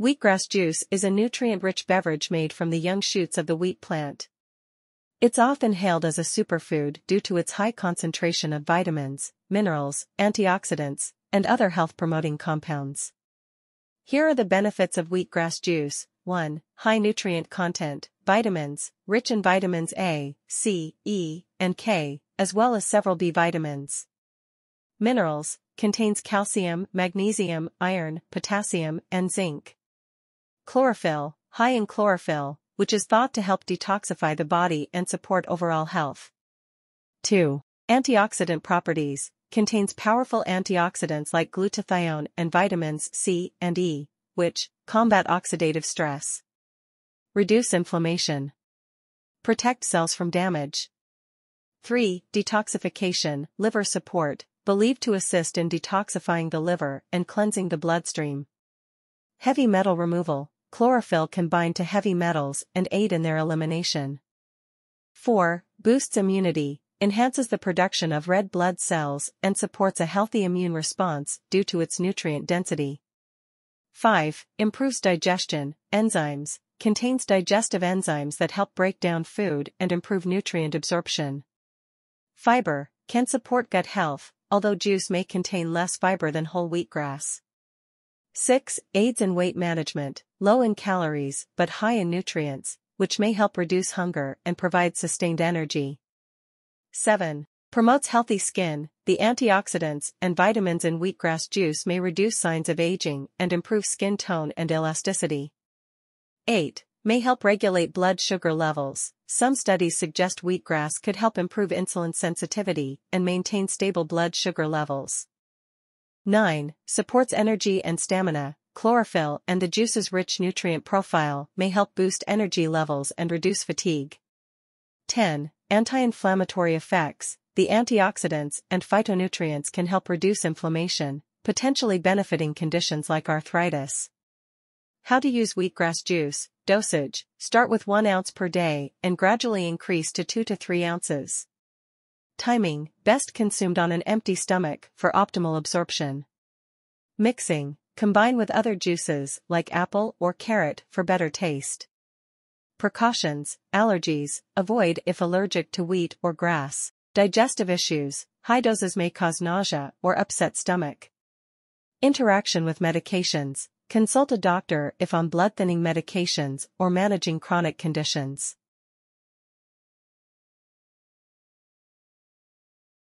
Wheatgrass juice is a nutrient-rich beverage made from the young shoots of the wheat plant. It's often hailed as a superfood due to its high concentration of vitamins, minerals, antioxidants, and other health-promoting compounds. Here are the benefits of wheatgrass juice. 1. High nutrient content, vitamins, rich in vitamins A, C, E, and K, as well as several B vitamins. Minerals, contains calcium, magnesium, iron, potassium, and zinc. Chlorophyll, high in chlorophyll, which is thought to help detoxify the body and support overall health. 2. Antioxidant properties, contains powerful antioxidants like glutathione and vitamins C and E, which combat oxidative stress, reduce inflammation, protect cells from damage. 3. Detoxification, liver support, believed to assist in detoxifying the liver and cleansing the bloodstream. Heavy metal removal, chlorophyll can bind to heavy metals and aid in their elimination. 4. Boosts immunity, enhances the production of red blood cells and supports a healthy immune response due to its nutrient density. 5. Improves digestion, enzymes, contains digestive enzymes that help break down food and improve nutrient absorption. Fiber, can support gut health, although juice may contain less fiber than whole wheat grass. 6. Aids in weight management, low in calories but high in nutrients, which may help reduce hunger and provide sustained energy. 7. Promotes healthy skin, the antioxidants and vitamins in wheatgrass juice may reduce signs of aging and improve skin tone and elasticity. 8. May help regulate blood sugar levels. Some studies suggest wheatgrass could help improve insulin sensitivity and maintain stable blood sugar levels. 9. Supports energy and stamina. Chlorophyll and the juice's rich nutrient profile may help boost energy levels and reduce fatigue. 10. Anti-inflammatory effects. The antioxidants and phytonutrients can help reduce inflammation, potentially benefiting conditions like arthritis. How to use wheatgrass juice, dosage, start with 1 ounce per day and gradually increase to 2 to 3 ounces. Timing, best consumed on an empty stomach for optimal absorption. Mixing, combine with other juices like apple or carrot for better taste. Precautions, allergies, avoid if allergic to wheat or grass. Digestive issues, high doses may cause nausea or upset stomach. Interaction with medications, consult a doctor if on blood thinning medications or managing chronic conditions.